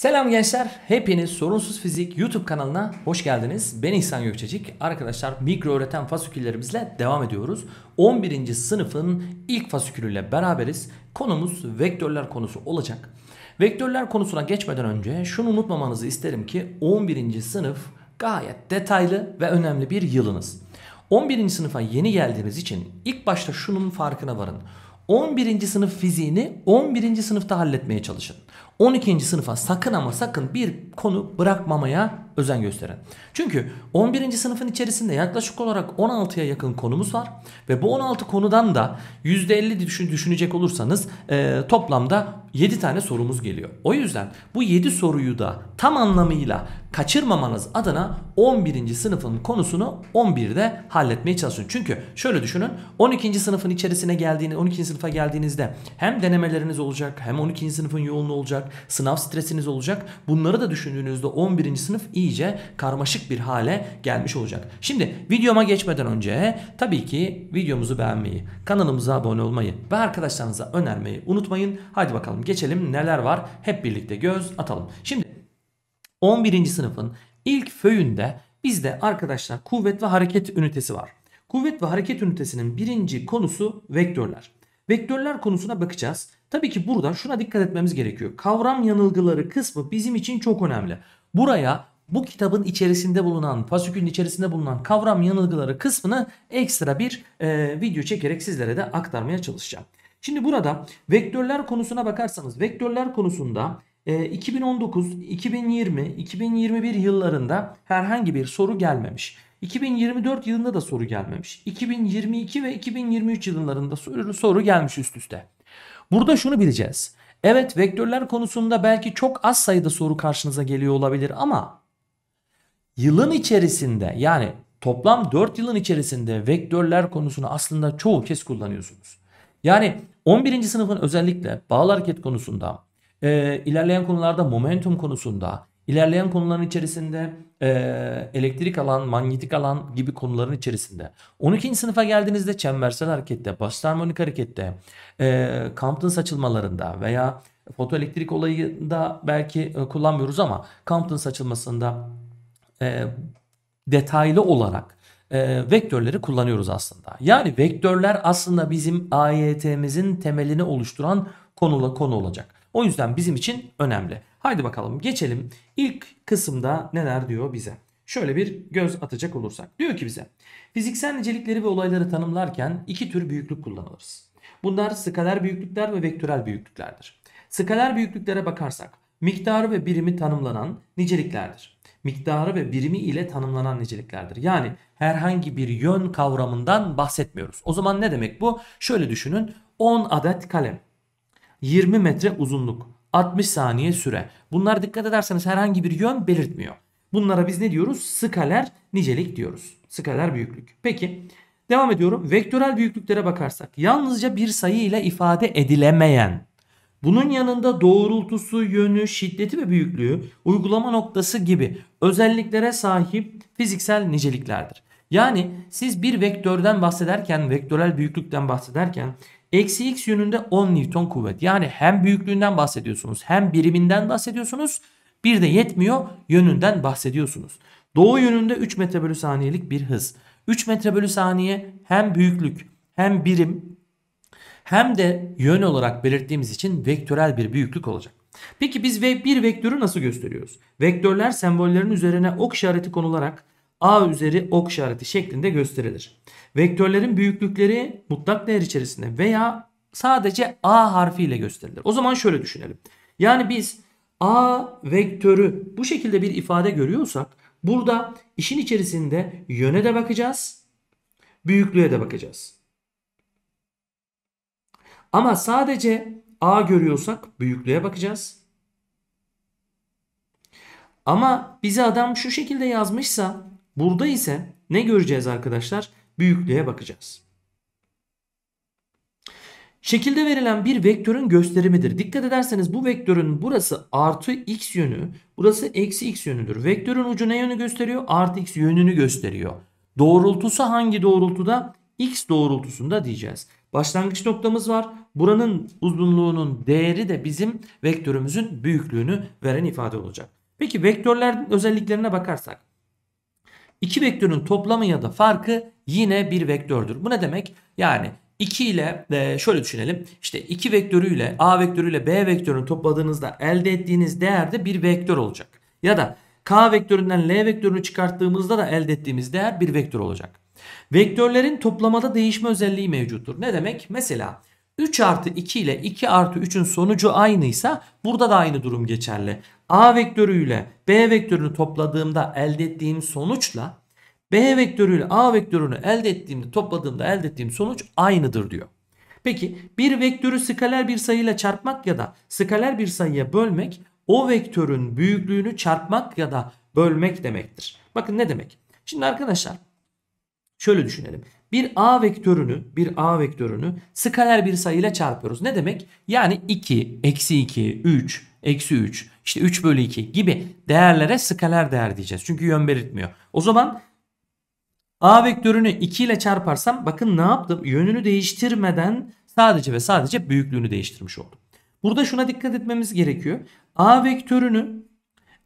Selam gençler. Hepiniz Sorunsuz Fizik YouTube kanalına hoş geldiniz. Ben İhsan Gökçecik. Arkadaşlar mikro öğreten fasiküllerimizle devam ediyoruz. 11. sınıfın ilk fasikülüyle beraberiz. Konumuz vektörler konusu olacak. Vektörler konusuna geçmeden önce şunu unutmamanızı isterim ki 11. sınıf gayet detaylı ve önemli bir yılınız. 11. sınıfa yeni geldiğiniz için ilk başta şunun farkına varın. 11. sınıf fiziğini 11. sınıfta halletmeye çalışın. 12. sınıfa sakın ama sakın bir konu bırakmamaya özen gösterin. Çünkü 11. sınıfın içerisinde yaklaşık olarak 16'ya yakın konumuz var ve bu 16 konudan da %50 düşün, düşünecek olursanız e, toplamda 7 tane sorumuz geliyor. O yüzden bu 7 soruyu da tam anlamıyla kaçırmamanız adına 11. sınıfın konusunu 11'de halletmeye çalışın. Çünkü şöyle düşünün 12. sınıfın içerisine geldiğiniz 12. sınıfa geldiğinizde hem denemeleriniz olacak hem 12. sınıfın yoğunluğu olacak sınav stresiniz olacak bunları da düşündüğünüzde 11. sınıf iyice karmaşık bir hale gelmiş olacak. Şimdi videoma geçmeden önce tabii ki videomuzu beğenmeyi, kanalımıza abone olmayı ve arkadaşlarınıza önermeyi unutmayın. Hadi bakalım geçelim neler var hep birlikte göz atalım. Şimdi 11. sınıfın ilk föyünde bizde arkadaşlar kuvvet ve hareket ünitesi var. Kuvvet ve hareket ünitesinin birinci konusu vektörler. Vektörler konusuna bakacağız. Tabii ki burada şuna dikkat etmemiz gerekiyor. Kavram yanılgıları kısmı bizim için çok önemli. Buraya bu kitabın içerisinde bulunan, pasükün içerisinde bulunan kavram yanılgıları kısmını ekstra bir e, video çekerek sizlere de aktarmaya çalışacağım. Şimdi burada vektörler konusuna bakarsanız vektörler konusunda e, 2019, 2020, 2021 yıllarında herhangi bir soru gelmemiş. 2024 yılında da soru gelmemiş. 2022 ve 2023 yıllarında soru, soru gelmiş üst üste. Burada şunu bileceğiz. Evet vektörler konusunda belki çok az sayıda soru karşınıza geliyor olabilir ama yılın içerisinde yani toplam 4 yılın içerisinde vektörler konusunu aslında çoğu kez kullanıyorsunuz. Yani 11. sınıfın özellikle bağlı hareket konusunda, e, ilerleyen konularda momentum konusunda, ilerleyen konuların içerisinde e, elektrik alan, manyetik alan gibi konuların içerisinde. 12. sınıfa geldiğinizde çembersel harekette, bastarmonik harekette, e, Compton saçılmalarında veya fotoelektrik olayında belki e, kullanmıyoruz ama Compton saçılmasında e, detaylı olarak e, vektörleri kullanıyoruz aslında. Yani vektörler aslında bizim AYT'mizin temelini oluşturan konula konu olacak. O yüzden bizim için önemli. Haydi bakalım geçelim. İlk kısımda neler diyor bize? Şöyle bir göz atacak olursak. Diyor ki bize fiziksel nicelikleri ve olayları tanımlarken iki tür büyüklük kullanırız. Bunlar skaler büyüklükler ve vektörel büyüklüklerdir. Skaler büyüklüklere bakarsak miktarı ve birimi tanımlanan niceliklerdir miktarı ve birimi ile tanımlanan niceliklerdir. Yani herhangi bir yön kavramından bahsetmiyoruz. O zaman ne demek bu? Şöyle düşünün. 10 adet kalem, 20 metre uzunluk, 60 saniye süre. Bunlar dikkat ederseniz herhangi bir yön belirtmiyor. Bunlara biz ne diyoruz? Skaler nicelik diyoruz. Skaler büyüklük. Peki devam ediyorum. Vektörel büyüklüklere bakarsak yalnızca bir sayı ile ifade edilemeyen bunun yanında doğrultusu, yönü, şiddeti ve büyüklüğü uygulama noktası gibi özelliklere sahip fiziksel niceliklerdir. Yani siz bir vektörden bahsederken, vektörel büyüklükten bahsederken eksi x yönünde 10 Newton kuvvet. Yani hem büyüklüğünden bahsediyorsunuz hem biriminden bahsediyorsunuz bir de yetmiyor yönünden bahsediyorsunuz. Doğu yönünde 3 metre bölü saniyelik bir hız. 3 metre bölü saniye hem büyüklük hem birim hem de yön olarak belirttiğimiz için vektörel bir büyüklük olacak. Peki biz bir vektörü nasıl gösteriyoruz? Vektörler sembollerin üzerine ok işareti konularak A üzeri ok işareti şeklinde gösterilir. Vektörlerin büyüklükleri mutlak değer içerisinde veya sadece A harfi ile gösterilir. O zaman şöyle düşünelim. Yani biz A vektörü bu şekilde bir ifade görüyorsak burada işin içerisinde yöne de bakacağız, büyüklüğe de bakacağız. Ama sadece A görüyorsak büyüklüğe bakacağız. Ama bize adam şu şekilde yazmışsa burada ise ne göreceğiz arkadaşlar? Büyüklüğe bakacağız. Şekilde verilen bir vektörün gösterimidir. Dikkat ederseniz bu vektörün burası artı x yönü, burası eksi x yönüdür. Vektörün ucu ne yönü gösteriyor? Artı x yönünü gösteriyor. Doğrultusu hangi doğrultuda? X doğrultusunda diyeceğiz. Başlangıç noktamız var. Buranın uzunluğunun değeri de bizim vektörümüzün büyüklüğünü veren ifade olacak. Peki vektörlerin özelliklerine bakarsak. İki vektörün toplamı ya da farkı yine bir vektördür. Bu ne demek? Yani 2 ile e, şöyle düşünelim. İşte 2 vektörüyle A vektörüyle B vektörünü topladığınızda elde ettiğiniz değer de bir vektör olacak. Ya da K vektöründen L vektörünü çıkarttığımızda da elde ettiğimiz değer bir vektör olacak. Vektörlerin toplamada değişme özelliği mevcuttur. Ne demek? Mesela 3 artı 2 ile 2 artı 3'ün sonucu aynıysa burada da aynı durum geçerli. A vektörüyle B vektörünü topladığımda elde ettiğim sonuçla B vektörüyle A vektörünü elde ettiğimde topladığımda elde ettiğim sonuç aynıdır diyor. Peki bir vektörü skaler bir sayıyla çarpmak ya da skaler bir sayıya bölmek o vektörün büyüklüğünü çarpmak ya da bölmek demektir. Bakın ne demek? Şimdi arkadaşlar Şöyle düşünelim. Bir A vektörünü, bir A vektörünü skaler bir sayıyla çarpıyoruz. Ne demek? Yani 2, eksi 2, 3, eksi 3, işte 3 bölü 2 gibi değerlere skaler değer diyeceğiz. Çünkü yön belirtmiyor. O zaman A vektörünü 2 ile çarparsam bakın ne yaptım? Yönünü değiştirmeden sadece ve sadece büyüklüğünü değiştirmiş oldum. Burada şuna dikkat etmemiz gerekiyor. A vektörünü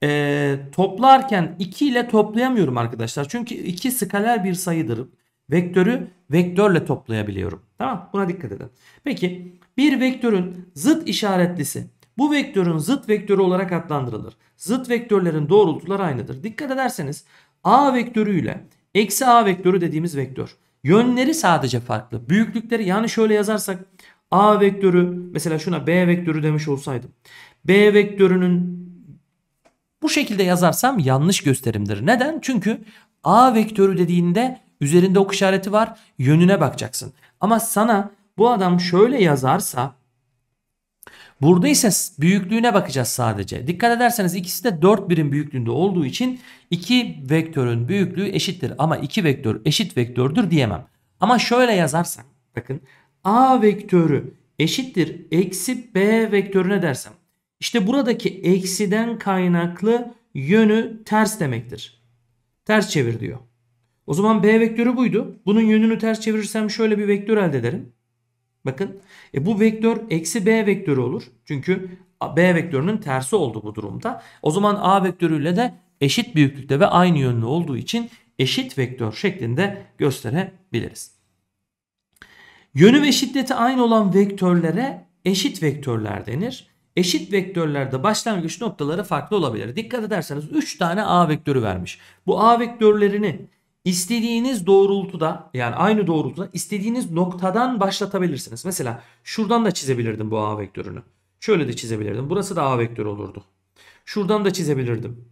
e, toplarken 2 ile toplayamıyorum arkadaşlar. Çünkü 2 skaler bir sayıdır. Vektörü vektörle toplayabiliyorum. Tamam buna dikkat edin. Peki bir vektörün zıt işaretlisi bu vektörün zıt vektörü olarak adlandırılır. Zıt vektörlerin doğrultuları aynıdır. Dikkat ederseniz A vektörü ile eksi A vektörü dediğimiz vektör. Yönleri sadece farklı. Büyüklükleri yani şöyle yazarsak A vektörü mesela şuna B vektörü demiş olsaydım. B vektörünün bu şekilde yazarsam yanlış gösterimdir. Neden? Çünkü A vektörü dediğinde üzerinde ok işareti var. Yönüne bakacaksın. Ama sana bu adam şöyle yazarsa Burada ise büyüklüğüne bakacağız sadece. Dikkat ederseniz ikisi de 4 birim büyüklüğünde olduğu için iki vektörün büyüklüğü eşittir. Ama iki vektör eşit vektördür diyemem. Ama şöyle yazarsak bakın A vektörü eşittir eksi B vektörüne dersem işte buradaki eksiden kaynaklı yönü ters demektir. Ters çevir diyor. O zaman B vektörü buydu. Bunun yönünü ters çevirirsem şöyle bir vektör elde ederim. Bakın e bu vektör eksi B vektörü olur. Çünkü B vektörünün tersi oldu bu durumda. O zaman A vektörüyle de eşit büyüklükte ve aynı yönlü olduğu için eşit vektör şeklinde gösterebiliriz. Yönü ve şiddeti aynı olan vektörlere eşit vektörler denir. Eşit vektörlerde başlangıç noktaları farklı olabilir. Dikkat ederseniz 3 tane A vektörü vermiş. Bu A vektörlerini istediğiniz doğrultuda yani aynı doğrultuda istediğiniz noktadan başlatabilirsiniz. Mesela şuradan da çizebilirdim bu A vektörünü. Şöyle de çizebilirdim. Burası da A vektörü olurdu. Şuradan da çizebilirdim.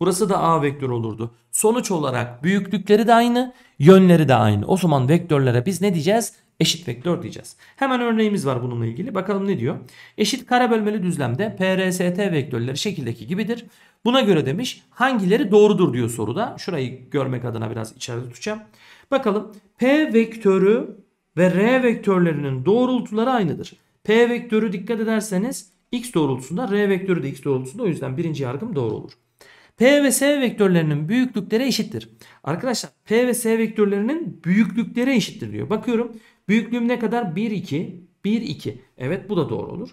Burası da A vektörü olurdu. Sonuç olarak büyüklükleri de aynı, yönleri de aynı. O zaman vektörlere biz ne diyeceğiz? eşit vektör diyeceğiz. Hemen örneğimiz var bununla ilgili. Bakalım ne diyor? Eşit kare bölmeli düzlemde PRST vektörleri şekildeki gibidir. Buna göre demiş hangileri doğrudur diyor soruda. Şurayı görmek adına biraz içeride tutacağım. Bakalım P vektörü ve R vektörlerinin doğrultuları aynıdır. P vektörü dikkat ederseniz x doğrultusunda R vektörü de x doğrultusunda o yüzden birinci yargım doğru olur. P ve S vektörlerinin büyüklükleri eşittir. Arkadaşlar P ve S vektörlerinin büyüklükleri eşittir diyor. Bakıyorum Büyüklüğüm ne kadar? 1, 2. 1, 2. Evet bu da doğru olur.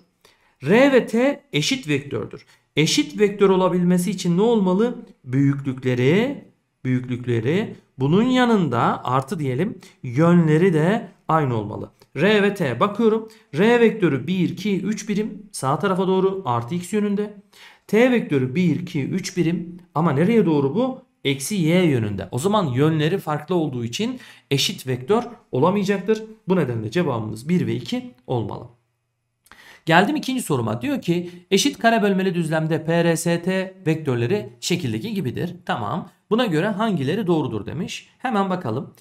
R ve T eşit vektördür. Eşit vektör olabilmesi için ne olmalı? Büyüklükleri, büyüklükleri bunun yanında artı diyelim yönleri de aynı olmalı. R ve T bakıyorum. R vektörü 1, 2, 3 birim sağ tarafa doğru artı x yönünde. T vektörü 1, 2, 3 birim ama nereye doğru bu? eksi y yönünde. O zaman yönleri farklı olduğu için eşit vektör olamayacaktır. Bu nedenle cevabımız 1 ve 2 olmalı. Geldim ikinci soruma. Diyor ki eşit kare bölmeli düzlemde PRST vektörleri şekildeki gibidir. Tamam. Buna göre hangileri doğrudur demiş. Hemen bakalım.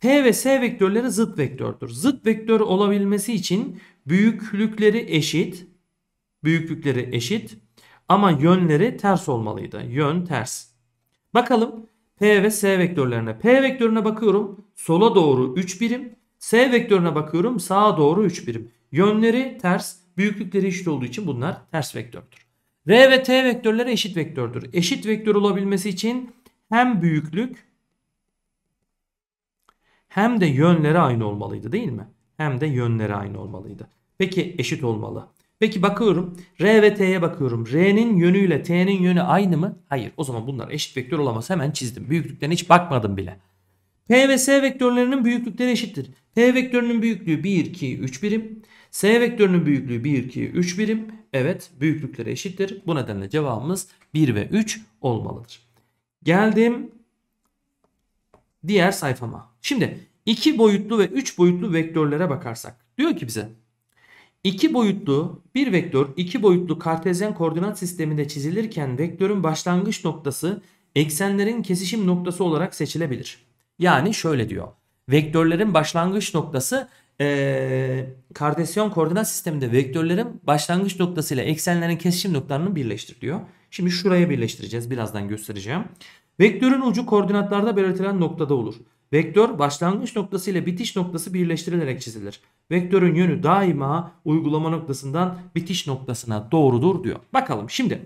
P ve S vektörleri zıt vektördür. Zıt vektör olabilmesi için büyüklükleri eşit, büyüklükleri eşit ama yönleri ters olmalıydı. Yön ters. Bakalım P ve S vektörlerine. P vektörüne bakıyorum. Sola doğru 3 birim. S vektörüne bakıyorum. Sağa doğru 3 birim. Yönleri ters. Büyüklükleri eşit olduğu için bunlar ters vektördür. R ve T vektörleri eşit vektördür. Eşit vektör olabilmesi için hem büyüklük hem de yönleri aynı olmalıydı değil mi? Hem de yönleri aynı olmalıydı. Peki eşit olmalı. Peki bakıyorum R ve T'ye bakıyorum. R'nin yönüyle T'nin yönü aynı mı? Hayır. O zaman bunlar eşit vektör olamaz. Hemen çizdim. Büyüklüklerine hiç bakmadım bile. P ve S vektörlerinin büyüklükleri eşittir. P vektörünün büyüklüğü 1, 2, 3 birim. S vektörünün büyüklüğü 1, 2, 3 birim. Evet büyüklükleri eşittir. Bu nedenle cevabımız 1 ve 3 olmalıdır. Geldim diğer sayfama. Şimdi 2 boyutlu ve 3 boyutlu vektörlere bakarsak. Diyor ki bize İki boyutlu bir vektör iki boyutlu kartezyen koordinat sisteminde çizilirken vektörün başlangıç noktası eksenlerin kesişim noktası olarak seçilebilir. Yani şöyle diyor. Vektörlerin başlangıç noktası ee, kardesyon koordinat sisteminde vektörlerin başlangıç noktası ile eksenlerin kesişim noktalarını birleştir diyor. Şimdi şuraya birleştireceğiz. Birazdan göstereceğim. Vektörün ucu koordinatlarda belirtilen noktada olur. Vektör başlangıç noktası ile bitiş noktası birleştirilerek çizilir. Vektörün yönü daima uygulama noktasından bitiş noktasına doğrudur diyor. Bakalım şimdi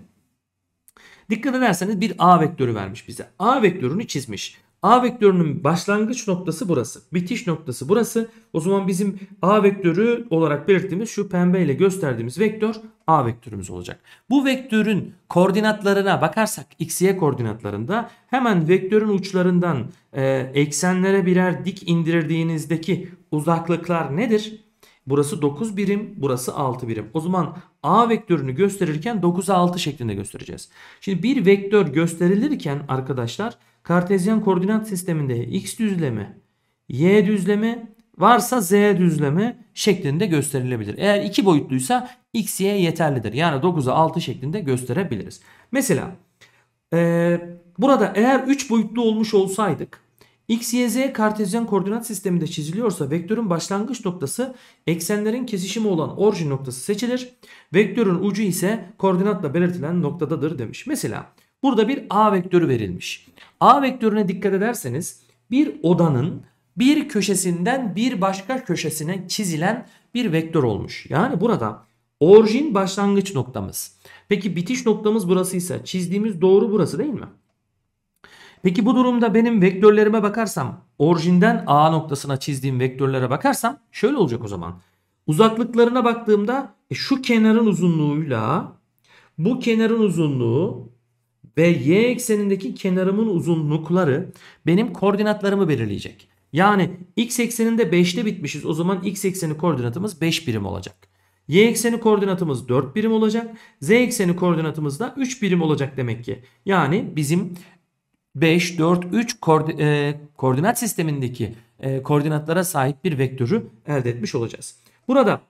Dikkat ederseniz bir A vektörü vermiş bize. A vektörünü çizmiş. A vektörünün başlangıç noktası burası. Bitiş noktası burası. O zaman bizim A vektörü olarak belirttiğimiz şu pembe ile gösterdiğimiz vektör A vektörümüz olacak. Bu vektörün koordinatlarına bakarsak x-y koordinatlarında hemen vektörün uçlarından e, eksenlere birer dik indirdiğinizdeki uzaklıklar nedir? Burası 9 birim, burası 6 birim. O zaman A vektörünü gösterirken 9'a 6 şeklinde göstereceğiz. Şimdi bir vektör gösterilirken arkadaşlar Kartezyen koordinat sisteminde x düzlemi, y düzlemi varsa z düzlemi şeklinde gösterilebilir. Eğer iki boyutluysa x, y yeterlidir. Yani 9'a 6 şeklinde gösterebiliriz. Mesela e, burada eğer 3 boyutlu olmuş olsaydık x, y, z kartezyen koordinat sisteminde çiziliyorsa vektörün başlangıç noktası eksenlerin kesişimi olan orijin noktası seçilir. Vektörün ucu ise koordinatla belirtilen noktadadır demiş. Mesela burada bir a vektörü verilmiş. A vektörüne dikkat ederseniz bir odanın bir köşesinden bir başka köşesine çizilen bir vektör olmuş. Yani burada orijin başlangıç noktamız. Peki bitiş noktamız burasıysa çizdiğimiz doğru burası değil mi? Peki bu durumda benim vektörlerime bakarsam orijinden A noktasına çizdiğim vektörlere bakarsam şöyle olacak o zaman. Uzaklıklarına baktığımda e, şu kenarın uzunluğuyla bu kenarın uzunluğu ve y eksenindeki kenarımın uzunlukları benim koordinatlarımı belirleyecek. Yani x ekseninde 5'te bitmişiz. O zaman x ekseni koordinatımız 5 birim olacak. Y ekseni koordinatımız 4 birim olacak. Z ekseni koordinatımız da 3 birim olacak demek ki. Yani bizim 5, 4, 3 koordinat, sistemindeki e, koordinatlara sahip bir vektörü elde etmiş olacağız. Burada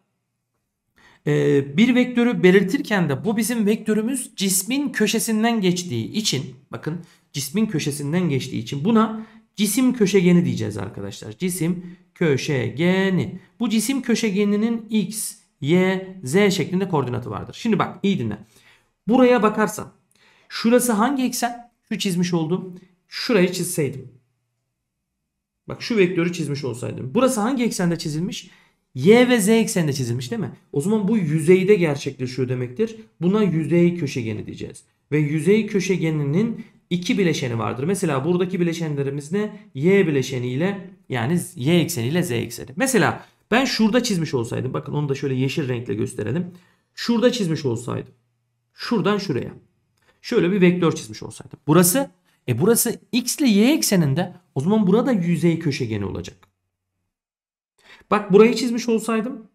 ee, bir vektörü belirtirken de bu bizim vektörümüz cismin köşesinden geçtiği için bakın cismin köşesinden geçtiği için buna cisim köşegeni diyeceğiz arkadaşlar. Cisim köşegeni. Bu cisim köşegeninin x, y, z şeklinde koordinatı vardır. Şimdi bak iyi dinle. Buraya bakarsan şurası hangi eksen? Şu çizmiş oldum şurayı çizseydim. Bak şu vektörü çizmiş olsaydım. Burası hangi eksende çizilmiş? Y ve Z ekseninde çizilmiş değil mi? O zaman bu yüzeyde gerçekleşiyor demektir. Buna yüzey köşegeni diyeceğiz. Ve yüzey köşegeninin iki bileşeni vardır. Mesela buradaki bileşenlerimiz ne? Y bileşeniyle, yani Y ekseni ile Z ekseni. Mesela ben şurada çizmiş olsaydım. Bakın onu da şöyle yeşil renkle gösterelim. Şurada çizmiş olsaydım. Şuradan şuraya. Şöyle bir vektör çizmiş olsaydım. Burası e burası x ile y ekseninde o zaman burada yüzey köşegeni olacak. Bak burayı çizmiş olsaydım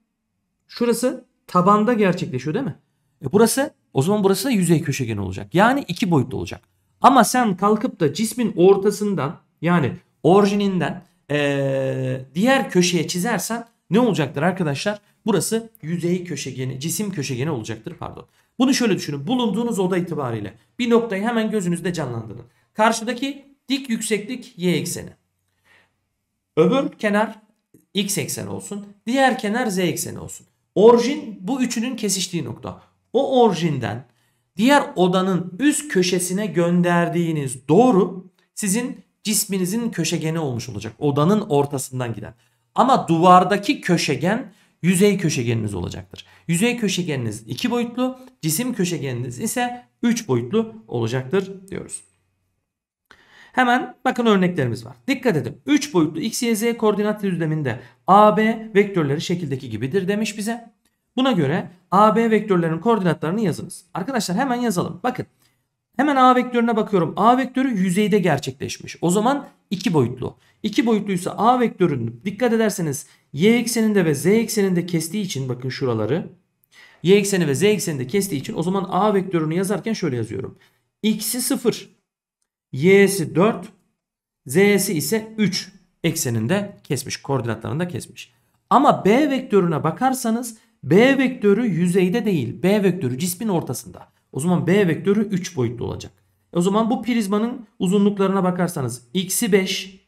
şurası tabanda gerçekleşiyor değil mi? E burası o zaman burası da yüzey köşegen olacak. Yani iki boyutlu olacak. Ama sen kalkıp da cismin ortasından yani orijininden ee, diğer köşeye çizersen ne olacaktır arkadaşlar? Burası yüzey köşegeni, cisim köşegeni olacaktır pardon. Bunu şöyle düşünün. Bulunduğunuz oda itibariyle bir noktayı hemen gözünüzde canlandırın. Karşıdaki dik yükseklik y ekseni. Öbür kenar x ekseni olsun. Diğer kenar z ekseni olsun. Orijin bu üçünün kesiştiği nokta. O orijinden diğer odanın üst köşesine gönderdiğiniz doğru sizin cisminizin köşegeni olmuş olacak. Odanın ortasından giden. Ama duvardaki köşegen yüzey köşegeniniz olacaktır. Yüzey köşegeniniz iki boyutlu, cisim köşegeniniz ise üç boyutlu olacaktır diyoruz. Hemen bakın örneklerimiz var. Dikkat edin. 3 boyutlu x, y, z koordinat düzleminde AB vektörleri şekildeki gibidir demiş bize. Buna göre AB vektörlerinin koordinatlarını yazınız. Arkadaşlar hemen yazalım. Bakın hemen A vektörüne bakıyorum. A vektörü yüzeyde gerçekleşmiş. O zaman 2 boyutlu. 2 boyutluysa A vektörünün dikkat ederseniz y ekseninde ve z ekseninde kestiği için bakın şuraları. Y ekseni ve z ekseninde kestiği için o zaman A vektörünü yazarken şöyle yazıyorum. X'i 0 y'si 4, z'si ise 3 ekseninde kesmiş. Koordinatlarında kesmiş. Ama b vektörüne bakarsanız b vektörü yüzeyde değil. b vektörü cismin ortasında. O zaman b vektörü 3 boyutlu olacak. O zaman bu prizmanın uzunluklarına bakarsanız x'i 5,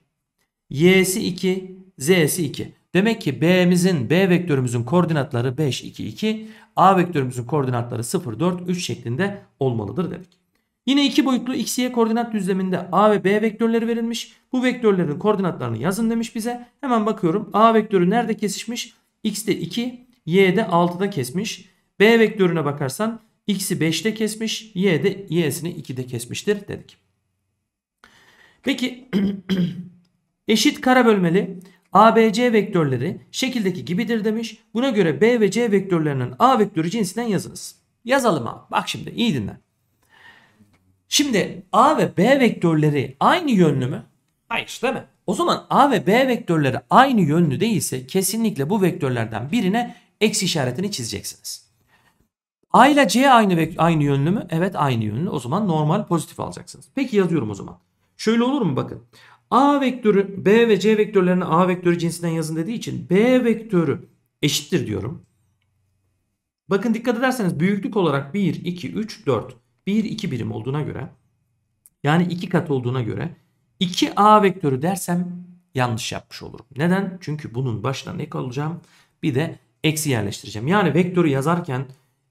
y'si 2, z'si 2. Demek ki b'mizin b vektörümüzün koordinatları 5, 2, 2. a vektörümüzün koordinatları 0, 4, 3 şeklinde olmalıdır dedik. Yine iki boyutlu x, y koordinat düzleminde a ve b vektörleri verilmiş. Bu vektörlerin koordinatlarını yazın demiş bize. Hemen bakıyorum. a vektörü nerede kesişmiş? x'te 2, y'de 6'da kesmiş. b vektörüne bakarsan x'i 5'te kesmiş, y'de y'sini 2'de kesmiştir dedik. Peki eşit kara bölmeli ABC vektörleri şekildeki gibidir demiş. Buna göre B ve C vektörlerinin A vektörü cinsinden yazınız. Yazalım abi. Bak şimdi iyi dinle. Şimdi A ve B vektörleri aynı yönlü mü? Hayır değil mi? O zaman A ve B vektörleri aynı yönlü değilse kesinlikle bu vektörlerden birine eksi işaretini çizeceksiniz. A ile C aynı, aynı yönlü mü? Evet aynı yönlü. O zaman normal pozitif alacaksınız. Peki yazıyorum o zaman. Şöyle olur mu bakın. A vektörü B ve C vektörlerini A vektörü cinsinden yazın dediği için B vektörü eşittir diyorum. Bakın dikkat ederseniz büyüklük olarak 1, 2, 3, 4. 1-2 birim olduğuna göre yani 2 kat olduğuna göre 2A vektörü dersem yanlış yapmış olurum. Neden? Çünkü bunun başına ne kalacağım? Bir de eksi yerleştireceğim. Yani vektörü yazarken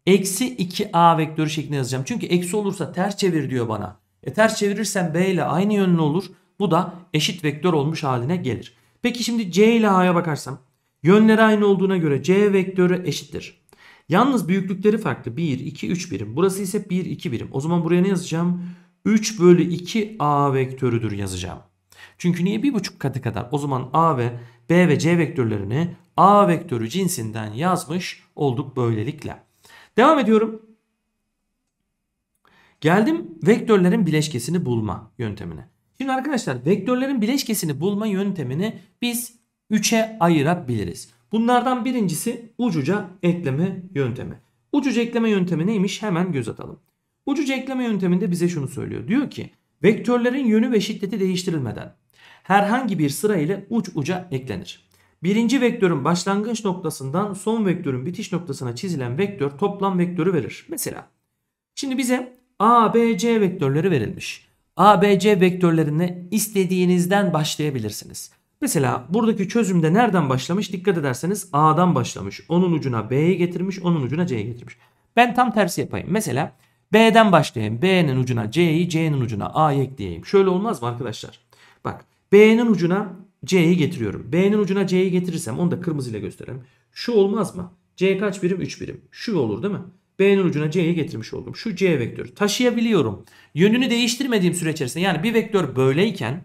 eksi 2A vektörü şeklinde yazacağım. Çünkü eksi olursa ters çevir diyor bana. E ters çevirirsem B ile aynı yönlü olur. Bu da eşit vektör olmuş haline gelir. Peki şimdi C ile A'ya bakarsam yönleri aynı olduğuna göre C vektörü eşittir. Yalnız büyüklükleri farklı. 1, 2, 3 birim. Burası ise 1, 2 birim. O zaman buraya ne yazacağım? 3 bölü 2 A vektörüdür yazacağım. Çünkü niye 1,5 katı kadar? O zaman A ve B ve C vektörlerini A vektörü cinsinden yazmış olduk böylelikle. Devam ediyorum. Geldim vektörlerin bileşkesini bulma yöntemine. Şimdi arkadaşlar vektörlerin bileşkesini bulma yöntemini biz 3'e ayırabiliriz. Bunlardan birincisi ucuca ekleme yöntemi. Ucuca ekleme yöntemi neymiş hemen göz atalım. Ucuca ekleme yönteminde bize şunu söylüyor. Diyor ki vektörlerin yönü ve şiddeti değiştirilmeden herhangi bir sıra ile uç uca eklenir. Birinci vektörün başlangıç noktasından son vektörün bitiş noktasına çizilen vektör toplam vektörü verir. Mesela şimdi bize ABC vektörleri verilmiş. ABC B, vektörlerine istediğinizden başlayabilirsiniz. Mesela buradaki çözümde nereden başlamış? Dikkat ederseniz A'dan başlamış. Onun ucuna B'yi getirmiş, onun ucuna C'yi getirmiş. Ben tam tersi yapayım. Mesela B'den başlayayım. B'nin ucuna C'yi, C'nin ucuna A'yı ekleyeyim. Şöyle olmaz mı arkadaşlar? Bak B'nin ucuna C'yi getiriyorum. B'nin ucuna C'yi getirirsem onu da kırmızıyla gösterelim. Şu olmaz mı? C kaç birim? 3 birim. Şu olur değil mi? B'nin ucuna C'yi getirmiş oldum. Şu C vektörü taşıyabiliyorum. Yönünü değiştirmediğim süre içerisinde yani bir vektör böyleyken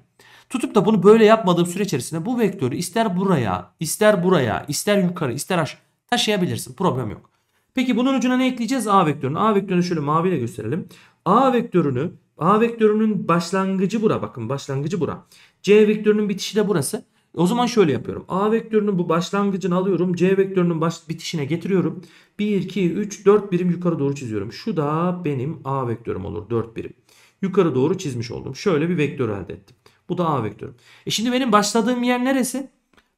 Tutup da bunu böyle yapmadığım süre içerisinde bu vektörü ister buraya, ister buraya, ister yukarı, ister aşağı taşıyabilirsin. Problem yok. Peki bunun ucuna ne ekleyeceğiz? A vektörünü. A vektörünü şöyle maviyle gösterelim. A vektörünü A vektörünün başlangıcı bura. Bakın başlangıcı bura. C vektörünün bitişi de burası. O zaman şöyle yapıyorum. A vektörünün bu başlangıcını alıyorum. C vektörünün baş bitişine getiriyorum. 1, 2, 3, 4 birim yukarı doğru çiziyorum. Şu da benim A vektörüm olur. 4 birim. Yukarı doğru çizmiş oldum. Şöyle bir vektör elde ettim. Bu da A vektörü. E şimdi benim başladığım yer neresi?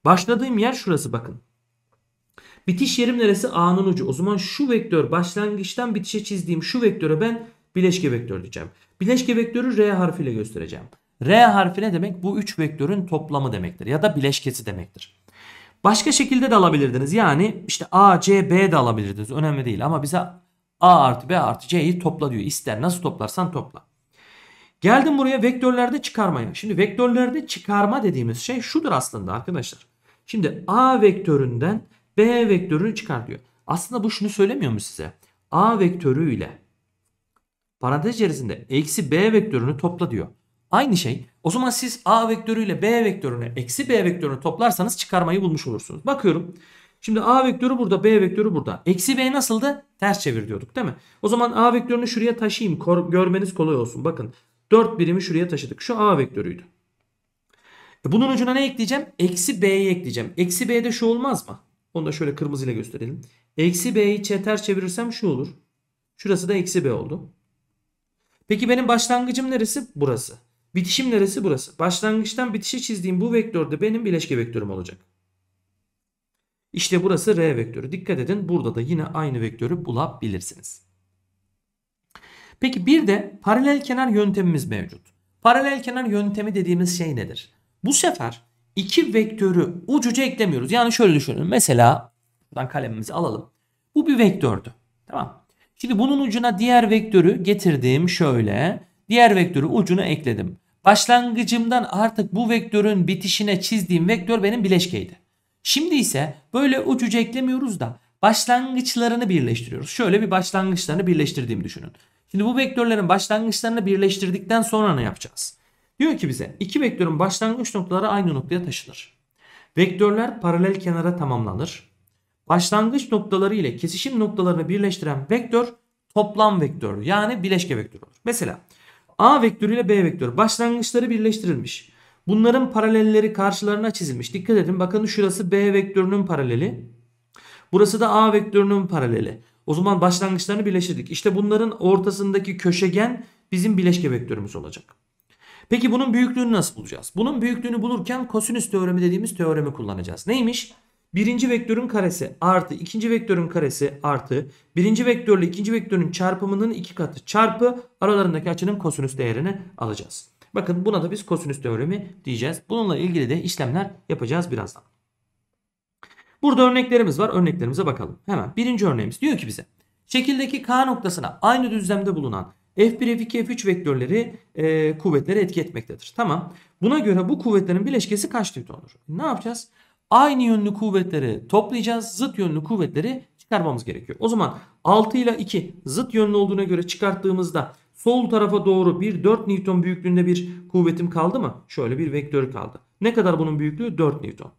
Başladığım yer şurası bakın. Bitiş yerim neresi? A'nın ucu. O zaman şu vektör başlangıçtan bitişe çizdiğim şu vektöre ben bileşke vektör diyeceğim. Bileşke vektörü R harfiyle göstereceğim. R harfi ne demek? Bu 3 vektörün toplamı demektir ya da bileşkesi demektir. Başka şekilde de alabilirdiniz. Yani işte A, C, B de alabilirdiniz. Önemli değil ama bize A artı B artı C'yi topla diyor. İster nasıl toplarsan topla. Geldim buraya vektörlerde çıkarmaya. Şimdi vektörlerde çıkarma dediğimiz şey şudur aslında arkadaşlar. Şimdi A vektöründen B vektörünü çıkar diyor. Aslında bu şunu söylemiyor mu size? A vektörü ile parantez içerisinde eksi B vektörünü topla diyor. Aynı şey. O zaman siz A vektörü ile B vektörünü eksi B vektörünü toplarsanız çıkarmayı bulmuş olursunuz. Bakıyorum. Şimdi A vektörü burada B vektörü burada. Eksi B nasıldı? Ters çevir diyorduk değil mi? O zaman A vektörünü şuraya taşıyayım. Görmeniz kolay olsun. Bakın 4 birimi şuraya taşıdık. Şu A vektörüydü. E bunun ucuna ne ekleyeceğim? Eksi B'yi ekleyeceğim. Eksi B'de şu olmaz mı? Onu da şöyle kırmızıyla gösterelim. Eksi B'yi ters çevirirsem şu olur. Şurası da eksi B oldu. Peki benim başlangıcım neresi? Burası. Bitişim neresi? Burası. Başlangıçtan bitişe çizdiğim bu vektörde benim bileşke vektörüm olacak. İşte burası R vektörü. Dikkat edin burada da yine aynı vektörü bulabilirsiniz. Peki bir de paralel kenar yöntemimiz mevcut. Paralel kenar yöntemi dediğimiz şey nedir? Bu sefer iki vektörü uç uca eklemiyoruz. Yani şöyle düşünün. Mesela buradan kalemimizi alalım. Bu bir vektördü. Tamam. Şimdi bunun ucuna diğer vektörü getirdim şöyle. Diğer vektörü ucuna ekledim. Başlangıcımdan artık bu vektörün bitişine çizdiğim vektör benim bileşkeydi. Şimdi ise böyle uç uca eklemiyoruz da başlangıçlarını birleştiriyoruz. Şöyle bir başlangıçlarını birleştirdiğimi düşünün. Şimdi bu vektörlerin başlangıçlarını birleştirdikten sonra ne yapacağız? Diyor ki bize iki vektörün başlangıç noktaları aynı noktaya taşınır. Vektörler paralel kenara tamamlanır. Başlangıç noktaları ile kesişim noktalarını birleştiren vektör toplam vektör yani bileşke vektör. olur. Mesela A vektörü ile B vektörü başlangıçları birleştirilmiş. Bunların paralelleri karşılarına çizilmiş. Dikkat edin bakın şurası B vektörünün paraleli. Burası da A vektörünün paraleli. O zaman başlangıçlarını birleştirdik. İşte bunların ortasındaki köşegen bizim bileşke vektörümüz olacak. Peki bunun büyüklüğünü nasıl bulacağız? Bunun büyüklüğünü bulurken kosinüs teoremi dediğimiz teoremi kullanacağız. Neymiş? Birinci vektörün karesi artı ikinci vektörün karesi artı birinci vektörle ikinci vektörün çarpımının iki katı çarpı aralarındaki açının kosinüs değerini alacağız. Bakın buna da biz kosinüs teoremi diyeceğiz. Bununla ilgili de işlemler yapacağız birazdan. Burada örneklerimiz var. Örneklerimize bakalım. Hemen birinci örneğimiz diyor ki bize. Şekildeki K noktasına aynı düzlemde bulunan F1, F2, F3 vektörleri e, kuvvetlere etki etmektedir. Tamam. Buna göre bu kuvvetlerin bileşkesi kaç Newton'dur? Ne yapacağız? Aynı yönlü kuvvetleri toplayacağız. Zıt yönlü kuvvetleri çıkarmamız gerekiyor. O zaman 6 ile 2 zıt yönlü olduğuna göre çıkarttığımızda sol tarafa doğru bir 4 Newton büyüklüğünde bir kuvvetim kaldı mı? Şöyle bir vektör kaldı. Ne kadar bunun büyüklüğü? 4 Newton.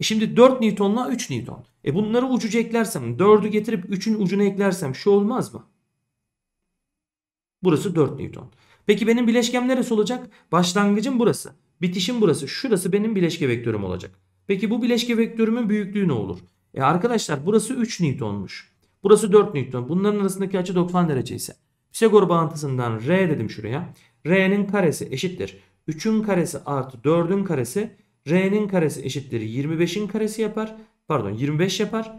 E şimdi 4 Newton'la 3 Newton. E bunları ucu eklersem 4'ü getirip 3'ün ucunu eklersem şu olmaz mı? Burası 4 Newton. Peki benim bileşkem neresi olacak? Başlangıcım burası. Bitişim burası. Şurası benim bileşke vektörüm olacak. Peki bu bileşke vektörümün büyüklüğü ne olur? E arkadaşlar burası 3 Newton'muş. Burası 4 Newton. Bunların arasındaki açı 90 derece ise. Pisagor bağıntısından R dedim şuraya. R'nin karesi eşittir. 3'ün karesi artı 4'ün karesi R'nin karesi eşittir 25'in karesi yapar. Pardon 25 yapar.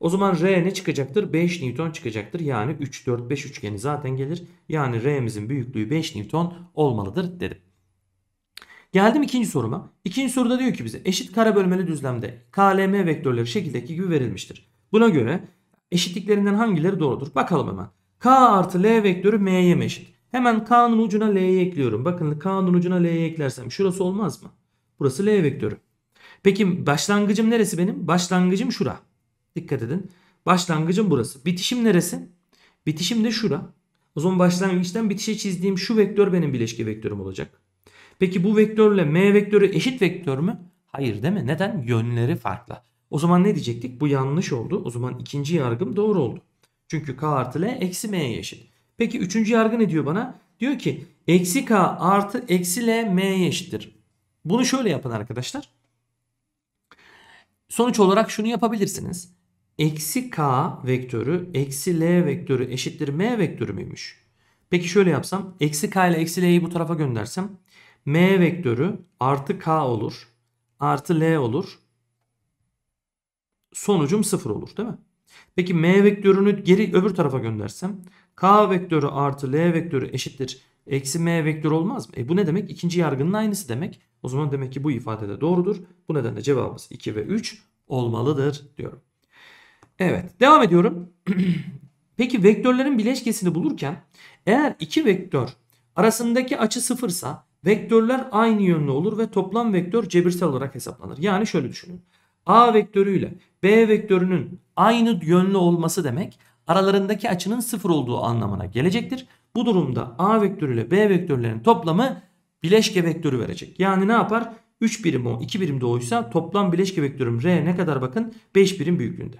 O zaman R ne çıkacaktır? 5 Newton çıkacaktır. Yani 3, 4, 5 üçgeni zaten gelir. Yani R'mizin büyüklüğü 5 Newton olmalıdır dedim. Geldim ikinci soruma. İkinci soruda diyor ki bize eşit kare bölmeli düzlemde KLM vektörleri şekildeki gibi verilmiştir. Buna göre eşitliklerinden hangileri doğrudur? Bakalım hemen. K artı L vektörü M'ye eşit. Hemen K'nın ucuna L'yi ekliyorum. Bakın K'nın ucuna L'yi eklersem şurası olmaz mı? Burası L vektörü. Peki başlangıcım neresi benim? Başlangıcım şura. Dikkat edin. Başlangıcım burası. Bitişim neresi? Bitişim de şura. O zaman başlangıçtan bitişe çizdiğim şu vektör benim bileşke vektörüm olacak. Peki bu vektörle m vektörü eşit vektör mü? Hayır değil mi? Neden? Yönleri farklı. O zaman ne diyecektik? Bu yanlış oldu. O zaman ikinci yargım doğru oldu. Çünkü k artı l eksi m'ye eşit. Peki üçüncü yargı ne diyor bana? Diyor ki eksi k artı eksi l m'ye eşittir. Bunu şöyle yapın arkadaşlar. Sonuç olarak şunu yapabilirsiniz. Eksi k vektörü eksi l vektörü eşittir m vektörü müymüş? Peki şöyle yapsam. Eksi k ile eksi l'yi bu tarafa göndersem. m vektörü artı k olur. Artı l olur. Sonucum sıfır olur değil mi? Peki m vektörünü geri öbür tarafa göndersem. K vektörü artı L vektörü eşittir. Eksi M vektör olmaz mı? E bu ne demek? İkinci yargının aynısı demek. O zaman demek ki bu ifade de doğrudur. Bu nedenle cevabımız 2 ve 3 olmalıdır diyorum. Evet devam ediyorum. Peki vektörlerin bileşkesini bulurken eğer iki vektör arasındaki açı sıfırsa vektörler aynı yönlü olur ve toplam vektör cebirsel olarak hesaplanır. Yani şöyle düşünün. A vektörüyle B vektörünün aynı yönlü olması demek aralarındaki açının sıfır olduğu anlamına gelecektir. Bu durumda A vektörü ile B vektörlerin toplamı bileşke vektörü verecek. Yani ne yapar? 3 birim o 2 birim de oysa toplam bileşke vektörüm R ne kadar bakın 5 birim büyüklüğünde.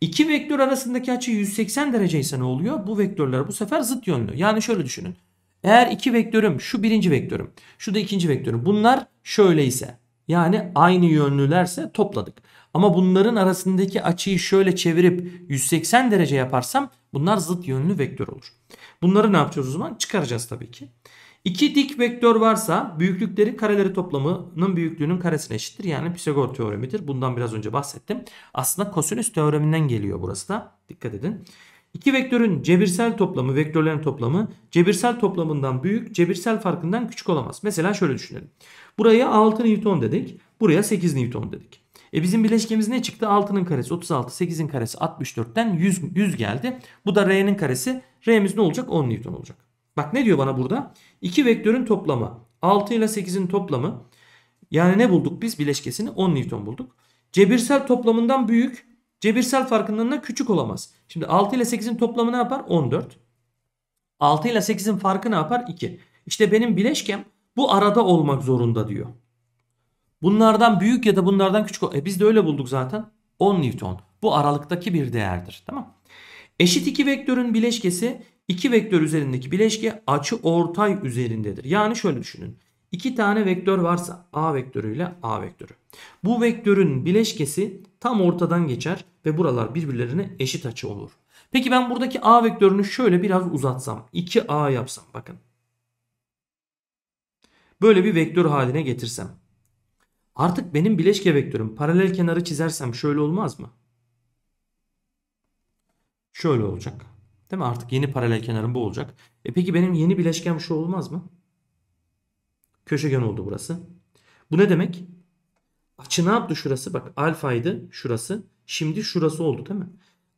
İki vektör arasındaki açı 180 derece ise ne oluyor? Bu vektörler bu sefer zıt yönlü. Yani şöyle düşünün. Eğer iki vektörüm şu birinci vektörüm şu da ikinci vektörüm bunlar şöyle ise, yani aynı yönlülerse topladık. Ama bunların arasındaki açıyı şöyle çevirip 180 derece yaparsam bunlar zıt yönlü vektör olur. Bunları ne yapacağız o zaman? Çıkaracağız tabii ki. İki dik vektör varsa büyüklükleri kareleri toplamının büyüklüğünün karesine eşittir. Yani Pisagor teoremidir. Bundan biraz önce bahsettim. Aslında kosinüs teoreminden geliyor burası da. Dikkat edin. İki vektörün cebirsel toplamı, vektörlerin toplamı cebirsel toplamından büyük, cebirsel farkından küçük olamaz. Mesela şöyle düşünelim. Buraya 6 Newton dedik, buraya 8 Newton dedik. E bizim bileşkemiz ne çıktı? 6'nın karesi 36, 8'in karesi 64'ten 100, 100 geldi. Bu da R'nin karesi. R'miz ne olacak? 10 Newton olacak. Bak ne diyor bana burada? İki vektörün toplamı 6 ile 8'in toplamı yani ne bulduk biz? Bileşkesini 10 Newton bulduk. Cebirsel toplamından büyük, cebirsel farkından küçük olamaz. Şimdi 6 ile 8'in toplamı ne yapar? 14. 6 ile 8'in farkı ne yapar? 2. İşte benim bileşkem bu arada olmak zorunda diyor. Bunlardan büyük ya da bunlardan küçük. E biz de öyle bulduk zaten. 10 Newton. Bu aralıktaki bir değerdir. Tamam. Eşit iki vektörün bileşkesi iki vektör üzerindeki bileşke açı ortay üzerindedir. Yani şöyle düşünün. İki tane vektör varsa A vektörü ile A vektörü. Bu vektörün bileşkesi tam ortadan geçer ve buralar birbirlerine eşit açı olur. Peki ben buradaki A vektörünü şöyle biraz uzatsam. 2A yapsam bakın. Böyle bir vektör haline getirsem. Artık benim bileşke vektörüm paralel kenarı çizersem şöyle olmaz mı? Şöyle olacak. Değil mi? Artık yeni paralel kenarım bu olacak. E peki benim yeni bileşkem şu olmaz mı? Köşegen oldu burası. Bu ne demek? Açı ne yaptı şurası? Bak alfaydı şurası. Şimdi şurası oldu değil mi?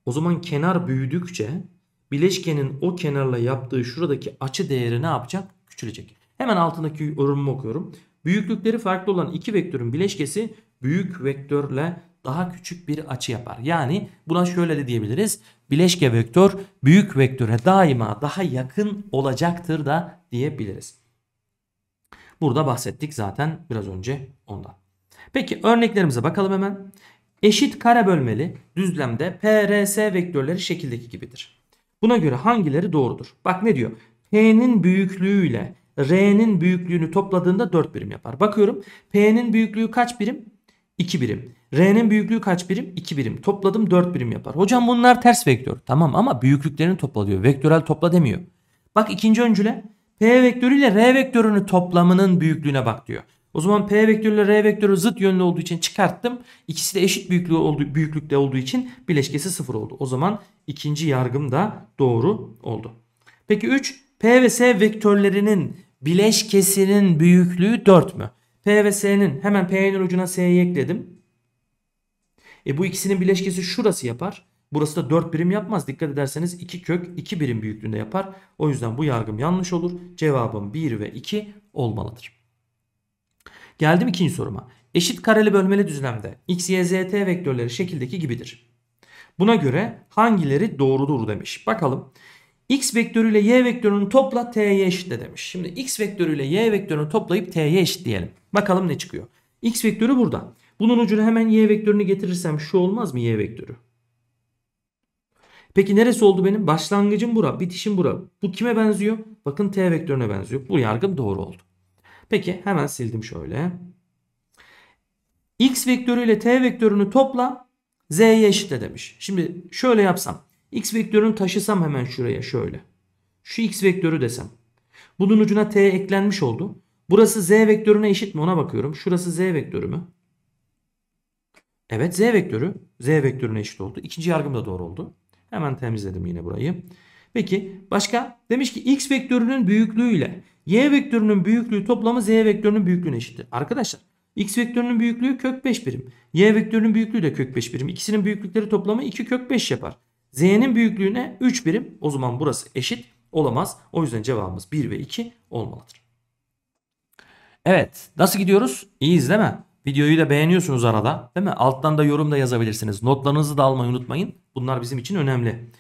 O zaman kenar büyüdükçe bileşkenin o kenarla yaptığı şuradaki açı değeri ne yapacak? Küçülecek. Hemen altındaki yorumu okuyorum. Büyüklükleri farklı olan iki vektörün bileşkesi büyük vektörle daha küçük bir açı yapar. Yani buna şöyle de diyebiliriz. Bileşke vektör büyük vektöre daima daha yakın olacaktır da diyebiliriz. Burada bahsettik zaten biraz önce ondan. Peki örneklerimize bakalım hemen. Eşit kare bölmeli düzlemde PRS vektörleri şekildeki gibidir. Buna göre hangileri doğrudur? Bak ne diyor? P'nin büyüklüğüyle R'nin büyüklüğünü topladığında 4 birim yapar. Bakıyorum P'nin büyüklüğü kaç birim? 2 birim. R'nin büyüklüğü kaç birim? 2 birim. Topladım 4 birim yapar. Hocam bunlar ters vektör. Tamam ama büyüklüklerini topla diyor. Vektörel topla demiyor. Bak ikinci öncüle P vektörü ile R vektörünü toplamının büyüklüğüne bak diyor. O zaman P vektörü ile R vektörü zıt yönlü olduğu için çıkarttım. İkisi de eşit büyüklüğü olduğu, büyüklükte olduğu için bileşkesi sıfır oldu. O zaman ikinci yargım da doğru oldu. Peki 3. P ve S vektörlerinin bileşkesinin büyüklüğü 4 mü? P ve S'nin hemen P'nin ucuna S'yi ekledim. E bu ikisinin bileşkesi şurası yapar. Burası da 4 birim yapmaz. Dikkat ederseniz 2 kök 2 birim büyüklüğünde yapar. O yüzden bu yargım yanlış olur. Cevabım 1 ve 2 olmalıdır. Geldim ikinci soruma. Eşit kareli bölmeli düzlemde x, y, z, t vektörleri şekildeki gibidir. Buna göre hangileri doğrudur demiş. Bakalım x vektörüyle y vektörünü topla t'ye de demiş. Şimdi x vektörüyle y vektörünü toplayıp t'ye diyelim. Bakalım ne çıkıyor. x vektörü burada. Bunun ucuna hemen y vektörünü getirirsem şu olmaz mı y vektörü? Peki neresi oldu benim? Başlangıcım bura, bitişim bura. Bu kime benziyor? Bakın t vektörüne benziyor. Bu yargım doğru oldu. Peki hemen sildim şöyle. x vektörüyle t vektörünü topla z'ye de demiş. Şimdi şöyle yapsam. X vektörünü taşısam hemen şuraya şöyle. Şu X vektörü desem. Bunun ucuna T eklenmiş oldu. Burası Z vektörüne eşit mi ona bakıyorum. Şurası Z vektörü mü? Evet Z vektörü. Z vektörüne eşit oldu. İkinci yargım da doğru oldu. Hemen temizledim yine burayı. Peki başka? Demiş ki X vektörünün büyüklüğüyle Y vektörünün büyüklüğü toplamı Z vektörünün büyüklüğüne eşittir. Arkadaşlar X vektörünün büyüklüğü kök 5 birim. Y vektörünün büyüklüğü de kök 5 birim. İkisinin büyüklükleri toplamı 2 kök 5 yapar. Z'nin büyüklüğüne 3 birim. O zaman burası eşit olamaz. O yüzden cevabımız 1 ve 2 olmalıdır. Evet nasıl gidiyoruz? İyiyiz, değil mi? Videoyu da beğeniyorsunuz arada değil mi? Alttan da yorum da yazabilirsiniz. Notlarınızı da almayı unutmayın. Bunlar bizim için önemli.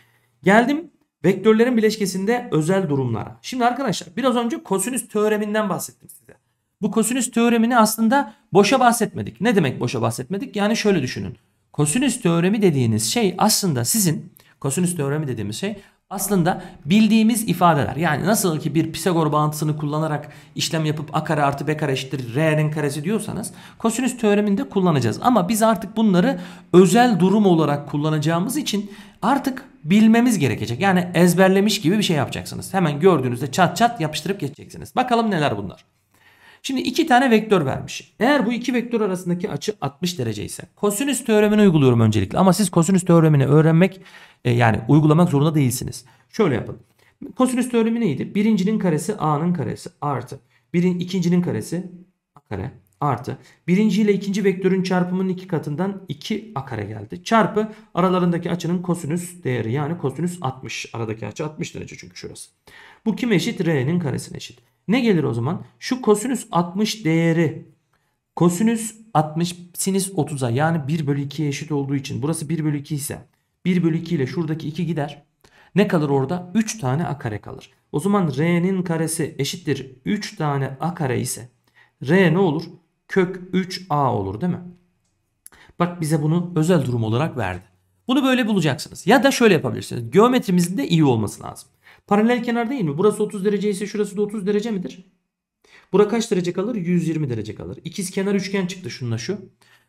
Geldim vektörlerin bileşkesinde özel durumlara. Şimdi arkadaşlar biraz önce kosinüs teoreminden bahsettim size. Bu kosinüs teoremini aslında boşa bahsetmedik. Ne demek boşa bahsetmedik? Yani şöyle düşünün. Kosinüs teoremi dediğiniz şey aslında sizin Kosinüs teoremi dediğimiz şey aslında bildiğimiz ifadeler. Yani nasıl ki bir Pisagor bağıntısını kullanarak işlem yapıp a kare artı b kare eşittir r'nin karesi diyorsanız kosinüs teoreminde kullanacağız. Ama biz artık bunları özel durum olarak kullanacağımız için artık bilmemiz gerekecek. Yani ezberlemiş gibi bir şey yapacaksınız. Hemen gördüğünüzde çat çat yapıştırıp geçeceksiniz. Bakalım neler bunlar. Şimdi iki tane vektör vermiş. Eğer bu iki vektör arasındaki açı 60 derece ise kosinüs teoremini uyguluyorum öncelikle. Ama siz kosinüs teoremini öğrenmek e, yani uygulamak zorunda değilsiniz. Şöyle yapın. Kosinüs teoremi neydi? Birincinin karesi a'nın karesi artı. Birin, ikincinin karesi a kare artı. Birinci ile ikinci vektörün çarpımının iki katından 2 a kare geldi. Çarpı aralarındaki açının kosinüs değeri yani kosinüs 60. Aradaki açı 60 derece çünkü şurası. Bu kim eşit? R'nin karesine eşit. Ne gelir o zaman? Şu kosinüs 60 değeri kosinüs 60 sinüs 30'a yani 1 bölü 2'ye eşit olduğu için burası 1 bölü 2 ise 1 bölü 2 ile şuradaki 2 gider. Ne kalır orada? 3 tane a kare kalır. O zaman r'nin karesi eşittir 3 tane a kare ise r ne olur? Kök 3a olur değil mi? Bak bize bunu özel durum olarak verdi. Bunu böyle bulacaksınız. Ya da şöyle yapabilirsiniz. Geometrimizin de iyi olması lazım. Paralel kenar değil mi? Burası 30 derece ise şurası da 30 derece midir? Bura kaç derece kalır? 120 derece kalır. İkiz kenar üçgen çıktı şununla şu.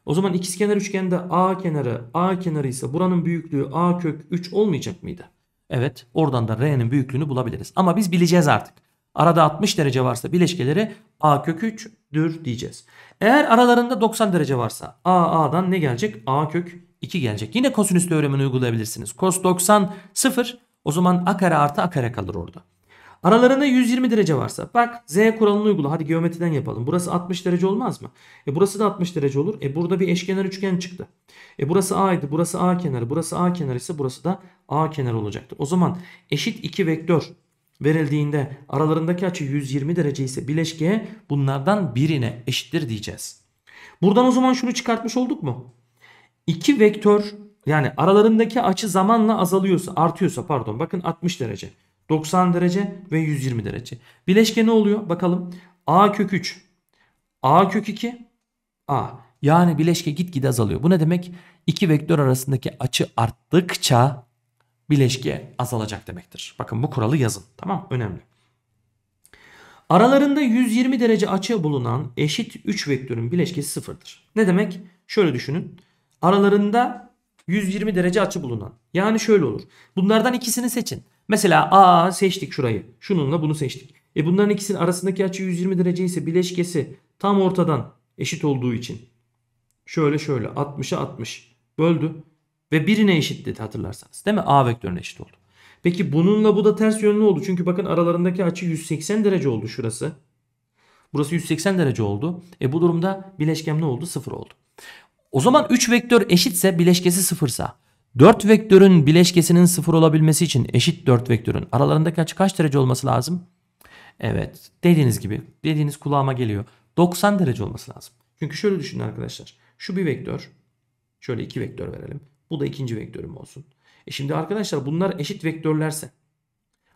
O zaman ikiz kenar üçgende A kenarı A kenarı ise buranın büyüklüğü A kök 3 olmayacak mıydı? Evet oradan da R'nin büyüklüğünü bulabiliriz. Ama biz bileceğiz artık. Arada 60 derece varsa bileşkeleri A kök 3'dür diyeceğiz. Eğer aralarında 90 derece varsa A A'dan ne gelecek? A kök 2 gelecek. Yine kosinüs teoremini uygulayabilirsiniz. Kos 90 0 o zaman a kare artı a kare kalır orada. Aralarında 120 derece varsa bak z kuralını uygula. Hadi geometriden yapalım. Burası 60 derece olmaz mı? E burası da 60 derece olur. E burada bir eşkenar üçgen çıktı. E burası idi, Burası A kenarı. Burası A kenarı ise burası da A kenarı olacaktı. O zaman eşit iki vektör verildiğinde aralarındaki açı 120 derece ise bileşkeye bunlardan birine eşittir diyeceğiz. Buradan o zaman şunu çıkartmış olduk mu? İki vektör yani aralarındaki açı zamanla azalıyorsa, artıyorsa pardon bakın 60 derece, 90 derece ve 120 derece. Bileşke ne oluyor? Bakalım. A kök 3, A kök 2, A. Yani bileşke gitgide azalıyor. Bu ne demek? İki vektör arasındaki açı arttıkça bileşke azalacak demektir. Bakın bu kuralı yazın. Tamam önemli. Aralarında 120 derece açı bulunan eşit 3 vektörün bileşkesi sıfırdır. Ne demek? Şöyle düşünün. Aralarında 120 derece açı bulunan. Yani şöyle olur. Bunlardan ikisini seçin. Mesela A seçtik şurayı. Şununla bunu seçtik. E bunların ikisinin arasındaki açı 120 derece ise bileşkesi tam ortadan eşit olduğu için. Şöyle şöyle 60'a 60 böldü. Ve birine eşit dedi hatırlarsanız. Değil mi? A vektörüne eşit oldu. Peki bununla bu da ters yönlü oldu. Çünkü bakın aralarındaki açı 180 derece oldu şurası. Burası 180 derece oldu. E bu durumda bileşkem ne oldu? Sıfır oldu. O zaman 3 vektör eşitse bileşkesi sıfırsa 4 vektörün bileşkesinin sıfır olabilmesi için eşit 4 vektörün aralarındaki açı kaç derece olması lazım? Evet dediğiniz gibi dediğiniz kulağıma geliyor. 90 derece olması lazım. Çünkü şöyle düşünün arkadaşlar. Şu bir vektör. Şöyle iki vektör verelim. Bu da ikinci vektörüm olsun. E şimdi arkadaşlar bunlar eşit vektörlerse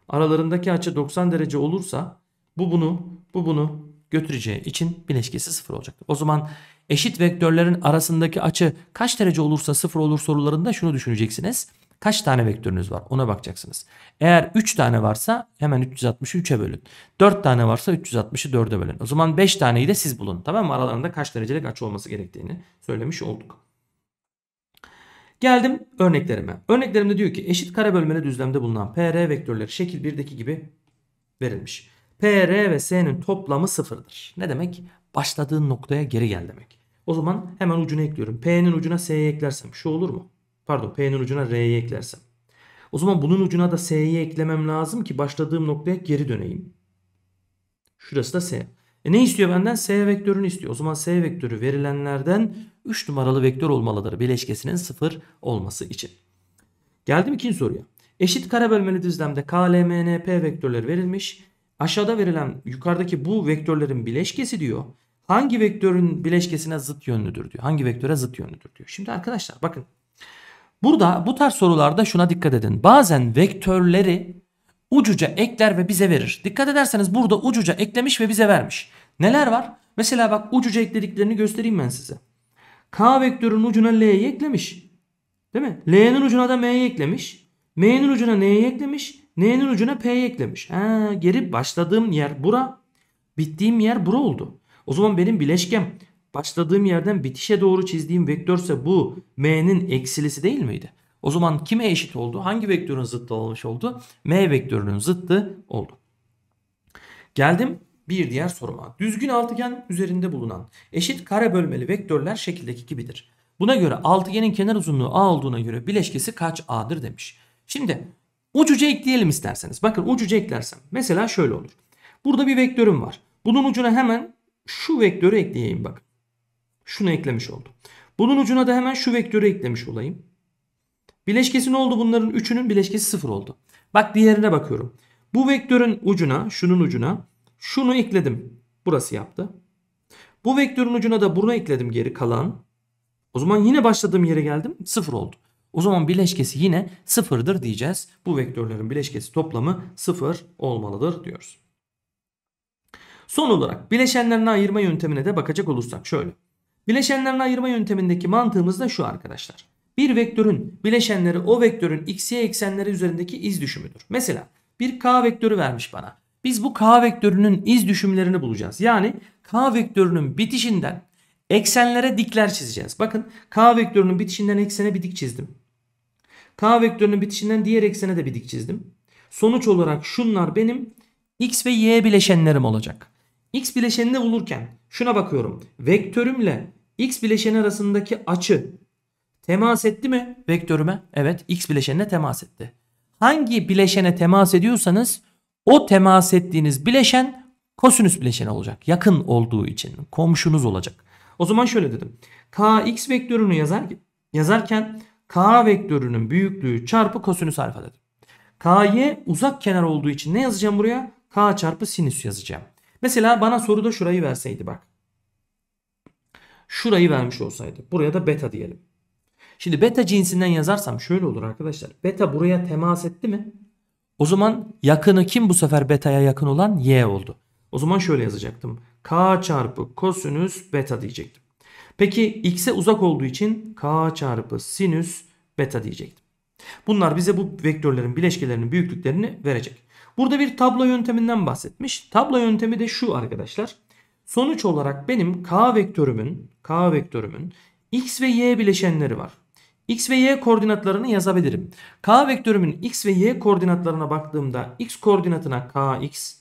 aralarındaki açı 90 derece olursa bu bunu bu bunu götüreceği için bileşkesi sıfır olacaktır. O zaman eşit vektörlerin arasındaki açı kaç derece olursa sıfır olur sorularında şunu düşüneceksiniz. Kaç tane vektörünüz var ona bakacaksınız. Eğer 3 tane varsa hemen 360'ı 3'e bölün. 4 tane varsa 360'ı 4'e bölün. O zaman 5 taneyi de siz bulun. Tamam mı? Aralarında kaç derecelik açı olması gerektiğini söylemiş olduk. Geldim örneklerime. Örneklerimde diyor ki eşit kare bölmeli düzlemde bulunan PR vektörleri şekil 1'deki gibi verilmiş. PR ve S'nin toplamı sıfırdır. Ne demek? Başladığın noktaya geri gel demek. O zaman hemen ucuna ekliyorum. P'nin ucuna S'yi eklersem şu olur mu? Pardon P'nin ucuna R'yi eklersem. O zaman bunun ucuna da S'yi eklemem lazım ki başladığım noktaya geri döneyim. Şurası da S. E ne istiyor benden? S vektörünü istiyor. O zaman S vektörü verilenlerden 3 numaralı vektör olmalıdır. Bileşkesinin 0 olması için. Geldim ikinci soruya. Eşit kare bölmeli düzlemde K, L, M, N, P vektörleri verilmiş. Aşağıda verilen yukarıdaki bu vektörlerin bileşkesi diyor hangi vektörün bileşkesine zıt yönlüdür diyor. Hangi vektöre zıt yönlüdür diyor. Şimdi arkadaşlar bakın burada bu tarz sorularda şuna dikkat edin. Bazen vektörleri ucuca ekler ve bize verir. Dikkat ederseniz burada ucuca eklemiş ve bize vermiş. Neler var? Mesela bak ucuca eklediklerini göstereyim ben size. K vektörünün ucuna L'yi eklemiş. Değil mi? L'nin ucuna da M'yi eklemiş. M'nin ucuna N'yi eklemiş. N'nin ucuna P'yi eklemiş. Ha, geri başladığım yer bura. Bittiğim yer bura oldu. O zaman benim bileşkem başladığım yerden bitişe doğru çizdiğim vektörse bu m'nin eksilisi değil miydi? O zaman kime eşit oldu? Hangi vektörün zıttı olmuş oldu? m vektörünün zıttı oldu. Geldim bir diğer soruma. Düzgün altıgen üzerinde bulunan eşit kare bölmeli vektörler şekildeki gibidir. Buna göre altıgenin kenar uzunluğu a olduğuna göre bileşkesi kaç a'dır demiş. Şimdi ucuca ekleyelim isterseniz. Bakın ucuca eklersem mesela şöyle olur. Burada bir vektörüm var. Bunun ucuna hemen şu vektörü ekleyeyim bak. Şunu eklemiş oldum. Bunun ucuna da hemen şu vektörü eklemiş olayım. Bileşkesi ne oldu? Bunların üçünün bileşkesi sıfır oldu. Bak diğerine bakıyorum. Bu vektörün ucuna, şunun ucuna şunu ekledim. Burası yaptı. Bu vektörün ucuna da bunu ekledim geri kalan. O zaman yine başladığım yere geldim. Sıfır oldu. O zaman bileşkesi yine sıfırdır diyeceğiz. Bu vektörlerin bileşkesi toplamı sıfır olmalıdır diyoruz. Son olarak bileşenlerini ayırma yöntemine de bakacak olursak şöyle. Bileşenlerini ayırma yöntemindeki mantığımız da şu arkadaşlar. Bir vektörün bileşenleri o vektörün xy eksenleri üzerindeki iz düşümüdür. Mesela bir k vektörü vermiş bana. Biz bu k vektörünün iz düşümlerini bulacağız. Yani k vektörünün bitişinden eksenlere dikler çizeceğiz. Bakın k vektörünün bitişinden eksene bir dik çizdim. K vektörünün bitişinden diğer eksene de bir dik çizdim. Sonuç olarak şunlar benim x ve y bileşenlerim olacak. X bileşeninde bulurken şuna bakıyorum. Vektörümle X bileşeni arasındaki açı temas etti mi vektörüme? Evet X bileşenine temas etti. Hangi bileşene temas ediyorsanız o temas ettiğiniz bileşen kosinüs bileşeni olacak. Yakın olduğu için komşunuz olacak. O zaman şöyle dedim. Kx vektörünü yazar, yazarken k vektörünün büyüklüğü çarpı kosinüs alfa dedim. ky uzak kenar olduğu için ne yazacağım buraya? k çarpı sinüs yazacağım. Mesela bana soruda şurayı verseydi bak. Şurayı vermiş olsaydı. Buraya da beta diyelim. Şimdi beta cinsinden yazarsam şöyle olur arkadaşlar. Beta buraya temas etti mi? O zaman yakını kim bu sefer beta'ya yakın olan? Y oldu. O zaman şöyle yazacaktım. K çarpı kosinüs beta diyecektim. Peki x'e uzak olduğu için k çarpı sinüs beta diyecektim. Bunlar bize bu vektörlerin bileşkelerinin büyüklüklerini verecek. Burada bir tablo yönteminden bahsetmiş. Tablo yöntemi de şu arkadaşlar. Sonuç olarak benim k vektörümün k vektörümün x ve y bileşenleri var. X ve Y koordinatlarını yazabilirim. K vektörümün X ve Y koordinatlarına baktığımda X koordinatına KX,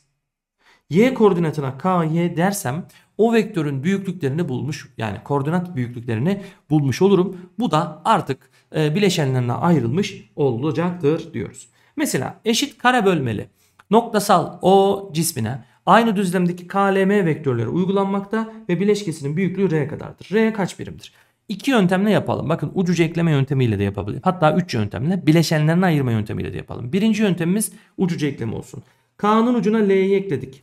Y koordinatına KY dersem o vektörün büyüklüklerini bulmuş yani koordinat büyüklüklerini bulmuş olurum. Bu da artık e, bileşenlerine ayrılmış olacaktır diyoruz. Mesela eşit kare bölmeli. Noktasal O cismine aynı düzlemdeki KLM vektörleri uygulanmakta ve bileşkesinin büyüklüğü R kadardır. R kaç birimdir? İki yöntemle yapalım. Bakın ucucu ekleme yöntemiyle de yapabilirim. Hatta üç yöntemle bileşenlerini ayırma yöntemiyle de yapalım. Birinci yöntemimiz ucucu ekleme olsun. K'nın ucuna L'yi ekledik.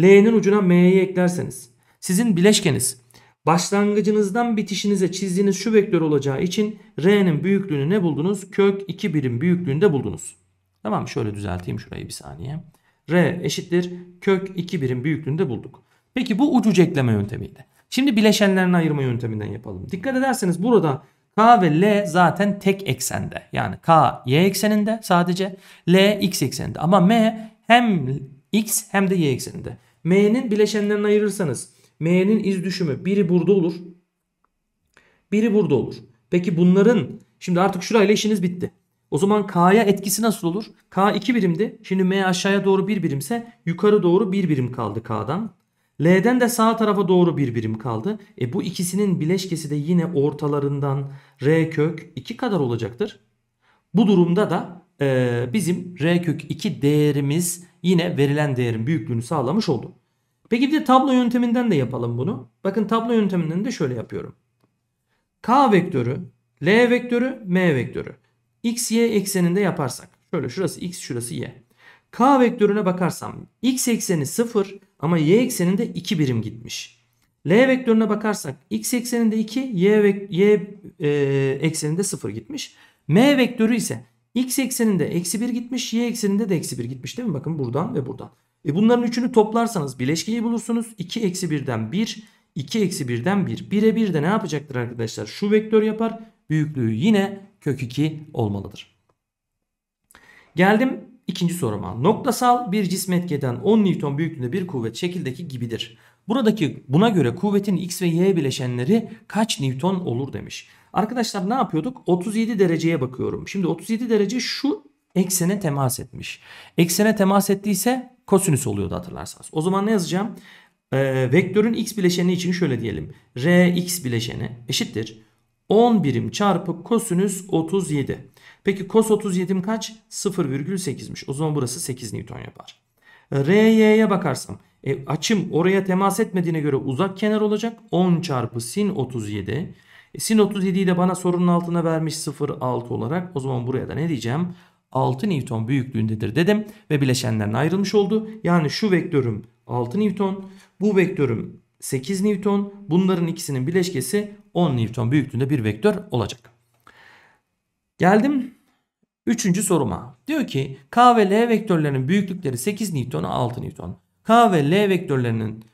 L'nin ucuna M'yi eklerseniz sizin bileşkeniz başlangıcınızdan bitişinize çizdiğiniz şu vektör olacağı için R'nin büyüklüğünü ne buldunuz? Kök 2 birim büyüklüğünde buldunuz. Tamam şöyle düzelteyim şurayı bir saniye. R eşittir kök 2 birim büyüklüğünde bulduk. Peki bu ucu ekleme yöntemiydi. Şimdi bileşenlerini ayırma yönteminden yapalım. Dikkat ederseniz burada K ve L zaten tek eksende. Yani K y ekseninde sadece L x ekseninde. Ama M hem x hem de y ekseninde. M'nin bileşenlerini ayırırsanız M'nin iz düşümü biri burada olur. Biri burada olur. Peki bunların şimdi artık şurayla işiniz bitti. O zaman K'ya etkisi nasıl olur? K 2 birimdi. Şimdi M aşağıya doğru 1 birimse yukarı doğru 1 birim kaldı K'dan. L'den de sağ tarafa doğru 1 birim kaldı. E bu ikisinin bileşkesi de yine ortalarından R kök 2 kadar olacaktır. Bu durumda da e, bizim R kök 2 değerimiz yine verilen değerin büyüklüğünü sağlamış oldu. Peki bir de tablo yönteminden de yapalım bunu. Bakın tablo yönteminden de şöyle yapıyorum. K vektörü, L vektörü, M vektörü x y ekseninde yaparsak. Şöyle şurası x şurası y. K vektörüne bakarsam x ekseni 0 ama y ekseninde 2 birim gitmiş. L vektörüne bakarsak x ekseninde 2, y, vek, y e, ekseninde 0 gitmiş. M vektörü ise x ekseninde eksi 1 gitmiş, y ekseninde de eksi 1 gitmiş değil mi? Bakın buradan ve buradan. E bunların üçünü toplarsanız bileşkeyi bulursunuz. 2 eksi 1'den 1, 2 eksi 1'den 1. 1'e 1 de ne yapacaktır arkadaşlar? Şu vektör yapar büyüklüğü yine kök 2 olmalıdır. Geldim ikinci soruma. Noktasal bir cisme etkeden 10 Newton büyüklüğünde bir kuvvet şekildeki gibidir. Buradaki buna göre kuvvetin x ve y bileşenleri kaç Newton olur demiş. Arkadaşlar ne yapıyorduk? 37 dereceye bakıyorum. Şimdi 37 derece şu eksene temas etmiş. Eksene temas ettiyse kosinüs oluyordu hatırlarsanız. O zaman ne yazacağım? Ee, vektörün x bileşeni için şöyle diyelim. Rx bileşeni eşittir 10 birim çarpı kosinüs 37. Peki kos 37'm kaç? 0,8'miş. O zaman burası 8 Newton yapar. RY'ye bakarsam e, açım oraya temas etmediğine göre uzak kenar olacak. 10 çarpı sin 37. E, sin 37'yi de bana sorunun altına vermiş 0,6 olarak. O zaman buraya da ne diyeceğim? 6 Newton büyüklüğündedir dedim ve bileşenlerden ayrılmış oldu. Yani şu vektörüm 6 Newton, bu vektörüm 8 Newton. Bunların ikisinin bileşkesi 10 Newton büyüklüğünde bir vektör olacak. Geldim 3. soruma. Diyor ki K ve L vektörlerinin büyüklükleri 8 Newton 6 Newton. K ve L vektörlerinin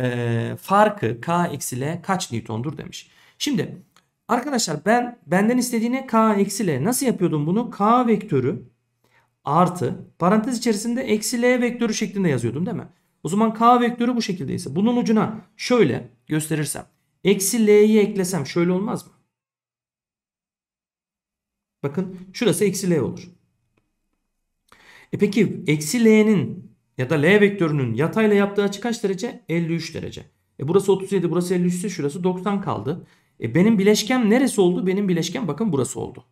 e, farkı K eksi L kaç Newton'dur demiş. Şimdi arkadaşlar ben benden istediğine K eksi L nasıl yapıyordum bunu? K vektörü artı parantez içerisinde eksi L vektörü şeklinde yazıyordum değil mi? O zaman k vektörü bu şekildeyse bunun ucuna şöyle gösterirsem eksi l'yi eklesem şöyle olmaz mı? Bakın şurası eksi l olur. E peki eksi l'nin ya da l vektörünün yatayla yaptığı açı kaç derece? 53 derece. E burası 37 burası 53 ise şurası 90 kaldı. E benim bileşkem neresi oldu? Benim bileşkem bakın burası oldu.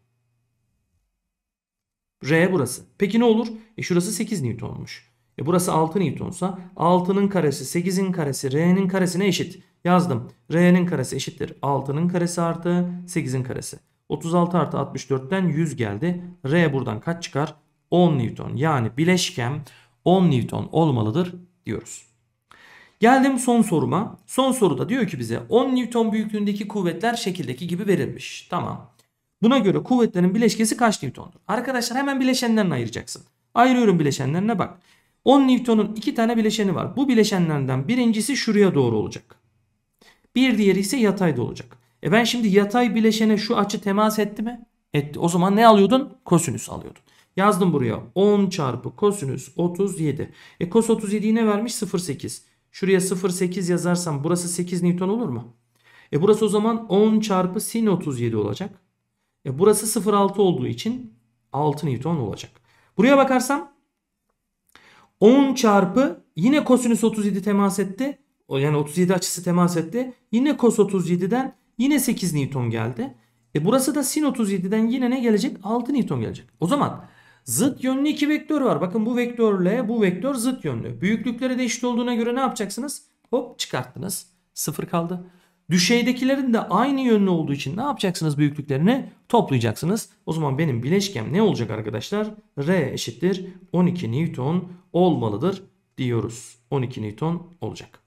R burası. Peki ne olur? E şurası 8 newton olmuş. E burası 6 Newton'sa 6'nın karesi 8'in karesi R'nin karesine eşit. Yazdım. R'nin karesi eşittir. 6'nın karesi artı 8'in karesi. 36 artı 64'ten 100 geldi. R buradan kaç çıkar? 10 Newton. Yani bileşkem 10 Newton olmalıdır diyoruz. Geldim son soruma. Son soruda diyor ki bize 10 Newton büyüklüğündeki kuvvetler şekildeki gibi verilmiş. Tamam. Buna göre kuvvetlerin bileşkesi kaç Newton'dur? Arkadaşlar hemen bileşenlerini ayıracaksın. Ayırıyorum bileşenlerine bak. 10 Newton'un iki tane bileşeni var. Bu bileşenlerden birincisi şuraya doğru olacak. Bir diğeri ise yatayda olacak. E ben şimdi yatay bileşene şu açı temas etti mi? Etti. O zaman ne alıyordun? Kosinüs alıyordun. Yazdım buraya 10 çarpı kosinüs 37. E kos 37'yi ne vermiş? 0.8. Şuraya 0.8 yazarsam burası 8 Newton olur mu? E burası o zaman 10 çarpı sin 37 olacak. E burası 0.6 olduğu için 6 Newton olacak. Buraya bakarsam 10 çarpı yine kosinüs 37 temas etti. Yani 37 açısı temas etti. Yine kos 37'den yine 8 Newton geldi. E burası da sin 37'den yine ne gelecek? 6 Newton gelecek. O zaman zıt yönlü iki vektör var. Bakın bu vektörle bu vektör zıt yönlü. Büyüklükleri de eşit olduğuna göre ne yapacaksınız? Hop çıkarttınız. Sıfır kaldı. Düşeydekilerin de aynı yönlü olduğu için ne yapacaksınız büyüklüklerini? Toplayacaksınız. O zaman benim bileşkem ne olacak arkadaşlar? R eşittir 12 Newton olmalıdır diyoruz. 12 Newton olacak.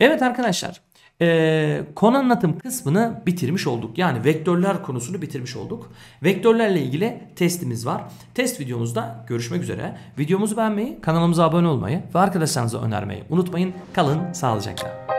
Evet arkadaşlar ee, konu anlatım kısmını bitirmiş olduk. Yani vektörler konusunu bitirmiş olduk. Vektörlerle ilgili testimiz var. Test videomuzda görüşmek üzere. Videomuzu beğenmeyi, kanalımıza abone olmayı ve arkadaşlarınıza önermeyi unutmayın. Kalın sağlıcakla.